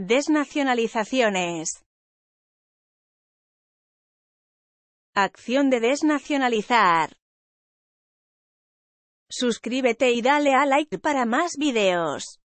Desnacionalizaciones. Acción de desnacionalizar. Suscríbete y dale a like para más videos.